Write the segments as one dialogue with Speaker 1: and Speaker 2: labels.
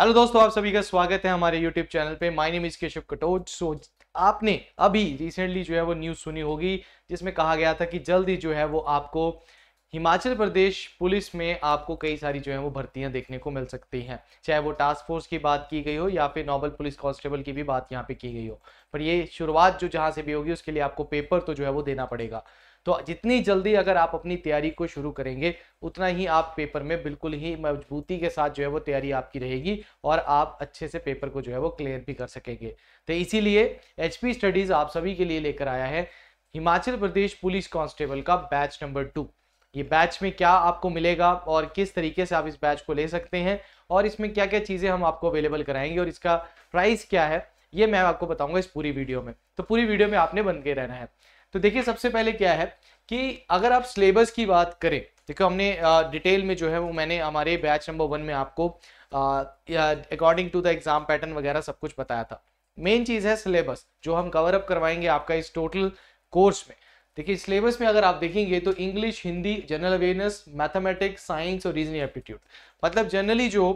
Speaker 1: hello दोस्तों आप सभी का स्वागत है हमारे यूट्यूब चैनल पे my name is Keshav Katoch so आपने अभी रिसेंटली जो है वो न्यूज़ सुनी होगी जिसमें कहा गया था कि जल्द ही जो है वो आपको हिमाचल प्रदेश पुलिस में आपको कई सारी जो है वो भर्तियां देखने को मिल सकती हैं चाहे वो टास्क फोर्स की बात की गई हो या फिर नॉबल पुलिस कांस्टेबल की भी बात यहाँ पे की गई हो पर ये शुरुआत जो जहाँ से भी होगी उसके लिए आपको पेपर तो जो है वो देना पड़ेगा तो जितनी जल्दी अगर आप अपनी तैयारी को शुरू करेंगे उतना ही आप पेपर में बिल्कुल ही मजबूती के साथ जो है वो तैयारी आपकी रहेगी और आप अच्छे से पेपर को जो है वो क्लियर भी कर सकेंगे तो इसीलिए एच स्टडीज आप सभी के लिए लेकर आया है हिमाचल प्रदेश पुलिस कांस्टेबल का बैच नंबर टू ये बैच में क्या आपको मिलेगा और किस तरीके से आप इस बैच को ले सकते हैं और इसमें क्या क्या चीज़ें हम आपको अवेलेबल कराएंगे और इसका प्राइस क्या है ये मैं आपको बताऊंगा इस पूरी वीडियो में तो पूरी वीडियो में आपने बन के रहना है तो देखिए सबसे पहले क्या है कि अगर आप सिलेबस की बात करें देखो हमने डिटेल में जो है वो मैंने हमारे बैच नंबर वन में आपको according to the exam pattern वगैरह सब कुछ बताया था मेन चीज़ है सिलेबस जो हम कवर अप करवाएंगे आपका इस टोटल कोर्स में देखिए सिलेबस में अगर आप देखेंगे तो English Hindi general awareness mathematics science और रीजनिंग एप्टीट्यूड मतलब जनरली जो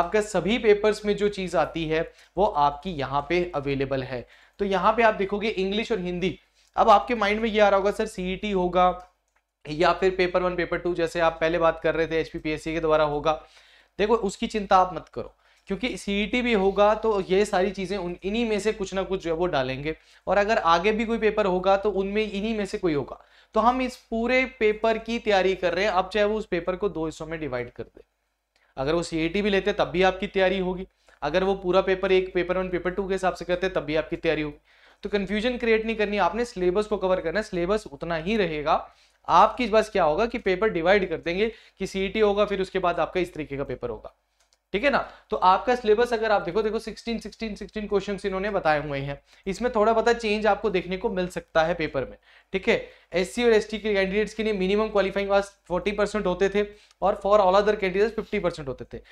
Speaker 1: आपका सभी पेपर्स में जो चीज़ आती है वो आपकी यहाँ पे अवेलेबल है तो यहाँ पे आप देखोगे इंग्लिश और हिंदी अब आपके माइंड में ये आ रहा होगा सर सीईटी e होगा या फिर पेपर वन पेपर टू जैसे आप पहले बात कर रहे थे एच e के द्वारा होगा देखो उसकी चिंता आप मत करो क्योंकि सीईटी e भी होगा तो ये सारी चीज़ें इन्हीं में से कुछ ना कुछ जो है वो डालेंगे और अगर आगे भी कोई पेपर होगा तो उनमें इन्हीं में से कोई होगा तो हम इस पूरे पेपर की तैयारी कर रहे हैं अब चाहे वो उस पेपर को दो हिस्सों में डिवाइड कर दे अगर वो सी भी लेते तब भी आपकी तैयारी होगी अगर वो पूरा पेपर एक पेपर वन पेपर टू के हिसाब से करते तब भी आपकी तैयारी होगी तो कंफ्यूजन क्रिएट नहीं करनी आपने सिलेबस को कवर करना है सिलेबस उतना ही रहेगा आपकी बस क्या होगा कि पेपर डिवाइड कर देंगे कि सीईटी e होगा फिर उसके बाद आपका इस तरीके का पेपर होगा ठीक है ना तो आपका सिलेबस अगर आप देखो देखो 16 16 16 क्वेश्चन इन्होंने बताए हुए हैं इसमें थोड़ा बहुत चेंज आपको देखने को मिल सकता है पेपर में ठीक है एससी और एसटी के कैंडिडेट्स के लिए मिनिमम क्वालिफाइंग मार्क्स 40 परसेंट होते थे और for all other candidates fifty percent होते थे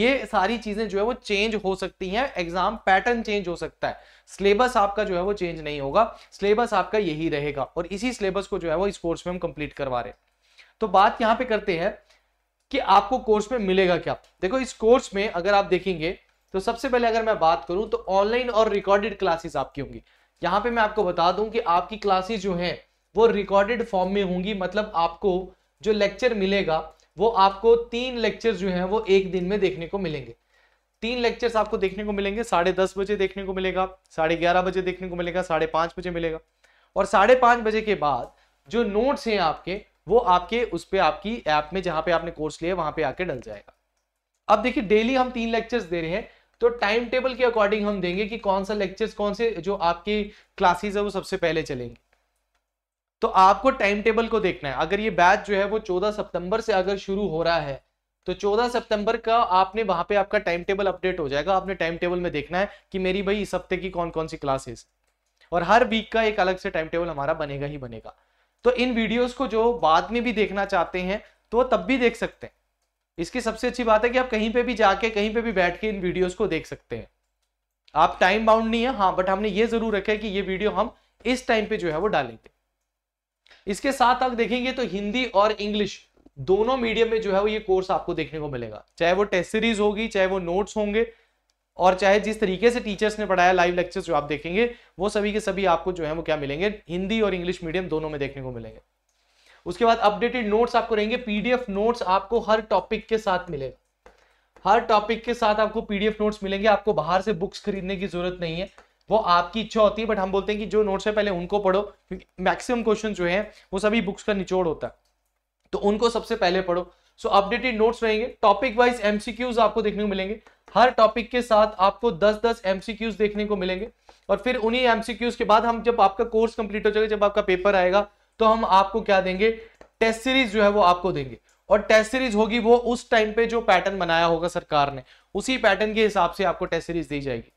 Speaker 1: ये सारी चीजें जो है वो चेंज हो सकती है एग्जाम पैटर्न चेंज हो सकता है सिलेबस आपका जो है वो चेंज नहीं होगा सिलेबस आपका यही रहेगा और इसी सिलेबस को जो है वो इस कोर्स में हम कंप्लीट करवा रहे हैं तो बात यहाँ पे करते हैं कि आपको कोर्स में मिलेगा क्या देखो इस कोर्स में अगर आप देखेंगे तो सबसे पहले अगर मैं बात करूं तो ऑनलाइन और रिकॉर्डेड क्लासेस आपकी होंगी यहाँ पे मैं आपको बता दूं कि आपकी क्लासेस जो हैं वो रिकॉर्डेड फॉर्म में होंगी मतलब आपको जो लेक्चर मिलेगा वो आपको तीन लेक्चर जो है वो एक दिन में देखने को मिलेंगे तीन लेक्चर्स आपको देखने को मिलेंगे साढ़े दस बजे देखने को मिलेगा साढ़े ग्यारह बजे देखने को मिलेगा साढ़े पांच बजे मिलेगा और साढ़े पाँच बजे के बाद जो नोट्स हैं आपके वो आपके उस पर आपकी ऐप में जहां पे आपने कोर्स लिया वहां पे आके डल जाएगा अब देखिए डेली हम तीन लेक्चर्स दे रहे हैं तो टाइम टेबल के अकॉर्डिंग हम देंगे कि कौन सा लेक्चर्स कौन से जो आपकी क्लासेस है वो सबसे पहले चलेंगे तो आपको टाइम टेबल को देखना है अगर ये बैच जो है वो 14 सितंबर से अगर शुरू हो रहा है तो 14 सितंबर का आपने वहां पे आपका टाइम टेबल अपडेट हो जाएगा आपने टाइम टेबल में देखना है कि मेरी भाई इस हफ्ते की कौन कौन सी क्लासेस और हर वीक का एक अलग से टाइम टेबल हमारा बनेगा ही बनेगा तो इन वीडियोस को जो बाद में भी देखना चाहते हैं तो तब भी देख सकते हैं इसकी सबसे अच्छी बात है कि आप कहीं पे भी जाके कहीं पे भी बैठ के इन वीडियोस को देख सकते हैं आप टाइम बाउंड नहीं है हाँ बट हमने ये जरूर रखा है कि ये वीडियो हम इस टाइम पे जो है वो डालेंगे इसके साथ आप देखेंगे तो हिंदी और इंग्लिश दोनों मीडियम में जो है वो ये कोर्स आपको देखने को मिलेगा चाहे वो टेस्ट सीरीज होगी चाहे वो नोट्स होंगे और चाहे जिस तरीके से टीचर्स ने पढ़ाया लाइव लेक्चर्स जो आप देखेंगे वो सभी के सभी आपको जो है वो क्या मिलेंगे हिंदी और इंग्लिश मीडियम दोनों में देखने को मिलेंगे उसके बाद अपडेटेड नोट्स आपको रहेंगे पीडीएफ नोट्स आपको हर टॉपिक के साथ मिलेगा हर टॉपिक के साथ आपको पीडीएफ नोट्स मिलेंगे आपको बाहर से बुक्स खरीदने की जरूरत नहीं है वो आपकी इच्छा होती है बट हम बोलते हैं कि जो नोट्स है पहले उनको पढ़ो क्योंकि मैक्सिमम क्वेश्चन जो है वो सभी बुक्स का निचोड़ होता है तो उनको सबसे पहले पढ़ो सो अपडेटेड नोट्स रहेंगे टॉपिक वाइज एमसीक्यूज आपको देखने को मिलेंगे हर टॉपिक के साथ आपको 10-10 एमसीक्यूज देखने को मिलेंगे और फिर उन्हीं एमसीक्यूज के बाद हम जब आपका कोर्स कंप्लीट हो जाएगा जब आपका पेपर आएगा तो हम आपको क्या देंगे टेस्ट सीरीज जो है वो आपको देंगे और टेस्ट सीरीज होगी वो उस टाइम पे जो पैटर्न बनाया होगा सरकार ने उसी पैटर्न के हिसाब से आपको टेस्ट सीरीज दी जाएगी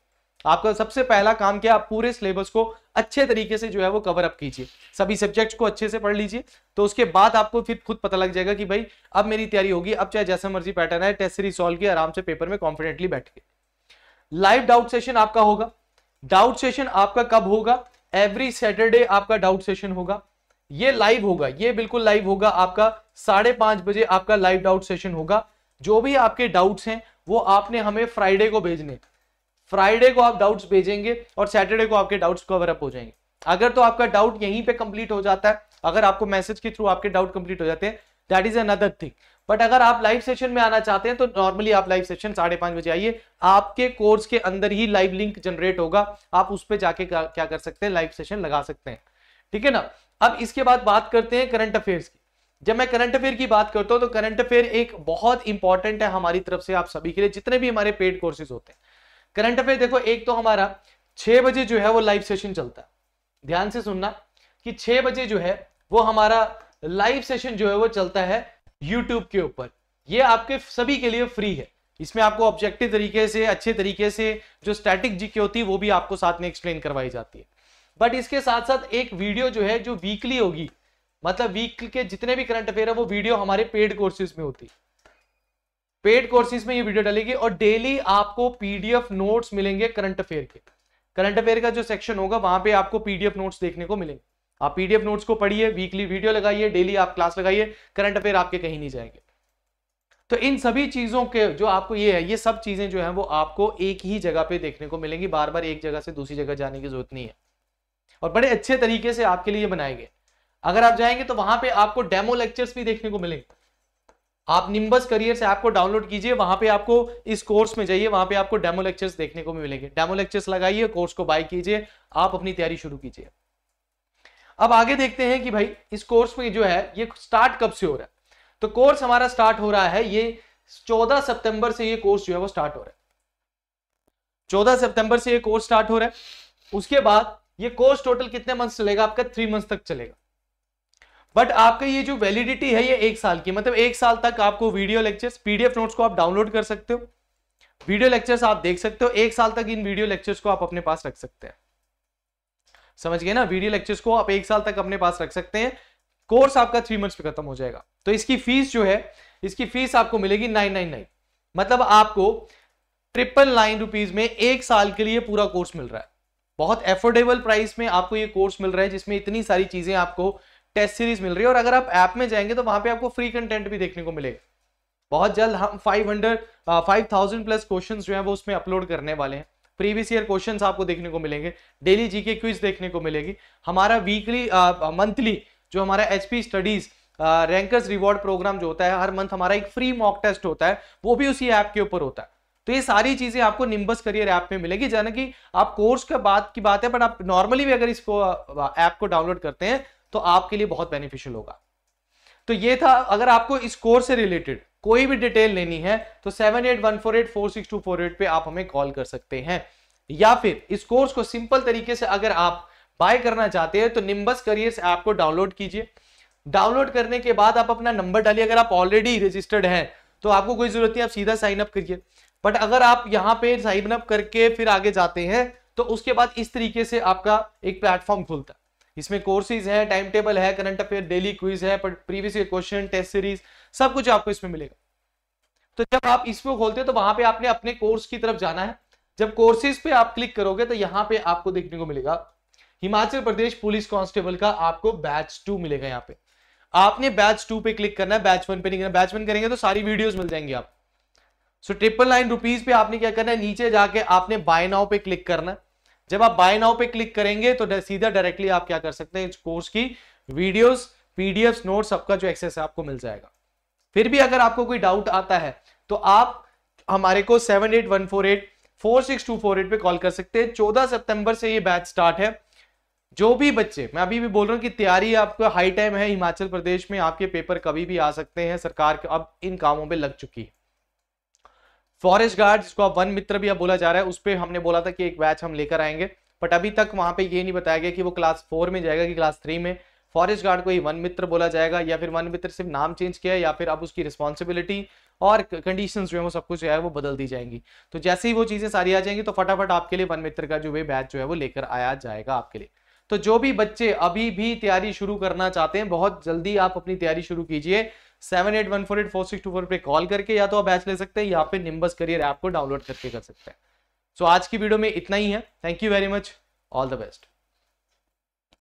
Speaker 1: आपका सबसे पहला काम क्या आप पूरे सिलेबस को अच्छे तरीके से जो है वो कवर अप कीजिए सभी सब्जेक्ट्स को अच्छे से पढ़ लीजिए तो उसके बाद आपको फिर खुद पता लग जाएगा कि भाई अब मेरी तैयारी होगी अब चाहे जैसा मर्जी पैटर्न है टेस्ट सीरीज सॉल्व किया आराम से पेपर में कॉन्फिडेंटली बैठ के लाइव डाउट सेशन आपका होगा डाउट सेशन आपका कब होगा एवरी सैटरडे आपका डाउट सेशन होगा ये लाइव होगा ये बिल्कुल लाइव होगा आपका साढ़े पांच बजे आपका लाइव डाउट सेशन होगा जो भी आपके डाउट्स हैं वो आपने हमें फ्राइडे को भेजने फ्राइडे को आप डाउट्स भेजेंगे और सैटरडे को आपके डाउट्स कवर अप हो जाएंगे अगर तो आपका डाउट यहीं पे कंप्लीट हो जाता है अगर आपको मैसेज के थ्रू आपके डाउट कंप्लीट हो जाते हैं that is another thing but अगर आप लाइव सेशन में आना चाहते हैं तो नॉर्मली आप लाइव सेशन साढ़े पांच बजे आइए आपके कोर्स के अंदर ही लाइव लिंक जनरेट होगा आप उस पर जाके क्या कर सकते हैं लाइव सेशन लगा सकते हैं ठीक है ना अब इसके बाद बात करते हैं करंट अफेयर्स की जब मैं करंट अफेयर की बात करता हूं तो करंट अफेयर एक बहुत इंपॉर्टेंट है हमारी तरफ से आप सभी के लिए जितने भी हमारे पेड कोर्सेज होते हैं करंट अफेयर देखो एक तो हमारा छह बजे जो है वो लाइव सेशन चलता है ध्यान से सुनना कि छह बजे जो है वो हमारा लाइव सेशन जो है वो चलता है यूट्यूब के ऊपर ये आपके सभी के लिए फ्री है इसमें आपको ऑब्जेक्टिव तरीके से अच्छे तरीके से जो स्टैटिक जीके होती है वो भी आपको साथ में एक्सप्लेन करवाई जाती है बट इसके साथ साथ एक वीडियो जो है जो वीकली होगी मतलब वीक के जितने भी करंट अफेयर है वो वीडियो हमारे पेड कोर्सेज में होती है पेड कोर्सेज में ये वीडियो डलेगी और डेली आपको पीडीएफ नोट्स मिलेंगे करंट अफेयर के करंट अफेयर का जो सेक्शन होगा वहां पे आपको पीडीएफ नोट्स देखने को मिलेंगे आप पीडीएफ नोट्स को पढ़िए वीकली वीडियो लगाइए डेली आप क्लास लगाइए करंट अफेयर आपके कहीं नहीं जाएंगे तो इन सभी चीजों के जो आपको ये है ये सब चीजें जो है वो आपको एक ही जगह पे देखने को मिलेंगी बार बार एक जगह से दूसरी जगह जाने की जरूरत नहीं है और बड़े अच्छे तरीके से आपके लिए बनाए गए अगर आप जाएंगे तो वहां पे आपको डेमो लेक्चर्स भी देखने को मिलेंगे आप निम्बस करियर से आपको डाउनलोड कीजिए वहां पे आपको इस कोर्स में जाइए वहां पे आपको डेमो लेक्चर्स देखने को मिलेंगे डेमो लेक्चर्स लगाइए कोर्स को बाय कीजिए आप अपनी तैयारी शुरू कीजिए अब आगे देखते हैं कि भाई इस कोर्स में जो है ये स्टार्ट कब से हो रहा है तो कोर्स हमारा स्टार्ट हो रहा है ये चौदह सितंबर से ये कोर्स जो है वो स्टार्ट हो रहा है चौदह सितंबर से ये कोर्स स्टार्ट हो रहा है उसके बाद ये कोर्स टोटल कितने मंथ चलेगा आपका थ्री मंथ तक चलेगा बट आपका ये जो वैलिडिटी है ये एक साल की मतलब एक साल तक आपको वीडियो लेक्चर्स पीडीएफ नोट्स को आप डाउनलोड कर सकते हो वीडियो लेक्चर्स आप देख सकते हो एक साल तक इन वीडियो लेक्चर्स को आप अपने पास रख सकते हैं समझ गए ना वीडियो लेक्चर्स को आप एक साल तक अपने पास रख सकते हैं कोर्स आपका थ्री मंथ्स पे खत्म हो जाएगा तो इसकी फीस जो है इसकी फीस आपको मिलेगी नाइन नाइन नाइन मतलब आपको ट्रिपल नाइन रुपीज में एक साल के लिए पूरा कोर्स मिल रहा है बहुत एफोर्डेबल प्राइस में आपको ये कोर्स मिल रहा है जिसमें इतनी सारी चीजें आपको टेस्ट सीरीज मिल रही है और अगर आप ऐप में जाएंगे तो वहां पे आपको फ्री कंटेंट भी देखने को मिलेगा बहुत जल्द हम 500 5000 प्लस क्वेश्चंस जो है वो उसमें अपलोड करने वाले हैं प्रीवियस ईयर क्वेश्चंस आपको देखने को मिलेंगे डेली जीके क्विज देखने को मिलेगी हमारा वीकली मंथली जो हमारा H studies rankers reward programme जो होता है हर मंथ हमारा एक फ्री मॉक टेस्ट होता है वो भी उसी ऐप के ऊपर होता है तो ये सारी चीजें आपको निम्बस करियर ऐप में मिलेगी जाना कि आप कोर्स के बाद की बात है बट आप नॉर्मली भी अगर इसको ऐप को डाउनलोड करते हैं तो आपके लिए बहुत बेनिफिशियल होगा तो ये था अगर आपको इस कोर्स से रिलेटेड कोई भी डिटेल लेनी है तो seven eight one four eight four six two four eight पे आप हमें कॉल कर सकते हैं या फिर इस कोर्स को सिंपल तरीके से अगर आप बाय करना चाहते हैं तो निम्बस करियर ऐप को डाउनलोड कीजिए डाउनलोड करने के बाद आप अपना नंबर डालिए अगर आप ऑलरेडी रजिस्टर्ड हैं तो आपको कोई जरूरत नहीं आप सीधा साइन अप करिए बट अगर आप यहाँ पे साइन अप करके फिर आगे जाते हैं तो उसके बाद इस तरीके से आपका एक प्लेटफॉर्म खुलता है इसमें कोर्सेज है टाइम टेबल है करंट अफेयर डेली क्विज है प्रीवियस क्वेश्चन टेस्ट सीरीज सब कुछ आपको इसमें मिलेगा तो जब आप इसको खोलते हो तो वहां पे आपने अपने कोर्स की तरफ जाना है जब कोर्सेज पे आप क्लिक करोगे तो यहाँ पे आपको देखने को मिलेगा हिमाचल प्रदेश पुलिस कांस्टेबल का आपको बैच टू मिलेगा यहाँ पे आपने बैच टू पे क्लिक करना है बैच वन पे नहीं करना बैच वन करेंगे तो सारी वीडियोज मिल जाएंगे आप सो ट्रिपल नाइन रुपीज पे आपने क्या करना है नीचे जाके आपने बाय नाउ पे क्लिक करना है जब आप बाय नाउ पे क्लिक करेंगे तो सीधा डायरेक्टली आप क्या कर सकते हैं इस कोर्स की वीडियोस पीडीएफ नोट सबका जो एक्सेस है आपको मिल जाएगा फिर भी अगर आपको कोई डाउट आता है तो आप हमारे को seven eight one four eight four six two four eight पे कॉल कर सकते हैं चौदह सितंबर से ये बैच स्टार्ट है जो भी बच्चे मैं अभी भी बोल रहा हूँ कि तैयारी आपका हाई टाइम है हिमाचल प्रदेश में आपके पेपर कभी भी आ सकते हैं सरकार अब इन कामों पर लग चुकी है फॉरेस्ट गार्ड जिसको आप वन मित्र भी अब बोला जा रहा है उस पर हमने बोला था कि एक बैच हम लेकर आएंगे बट अभी तक वहां पे ये नहीं बताया गया कि वो क्लास फोर में जाएगा कि क्लास थ्री में फॉरेस्ट गार्ड को ही वन मित्र बोला जाएगा या फिर वन मित्र सिर्फ नाम चेंज किया या फिर अब उसकी रिस्पॉन्सिबिलिटी और कंडीशन जो है वो सब कुछ जो है वो बदल दी जाएंगी तो जैसे ही वो चीजें सारी आ जाएंगी तो फटाफट आपके लिए वन मित्र का जो वे बैच जो है वो लेकर आया जाएगा आपके लिए तो जो भी बच्चे अभी भी तैयारी शुरू करना चाहते हैं बहुत जल्दी आप अपनी तैयारी शुरू कीजिए seven eight one four eight four six two four पे कॉल करके या तो आप बैच ले सकते हैं या फिर निम्बस करियर ऐप को डाउनलोड करके कर सकते हैं सो so, आज की वीडियो में इतना ही है thank you very much all the best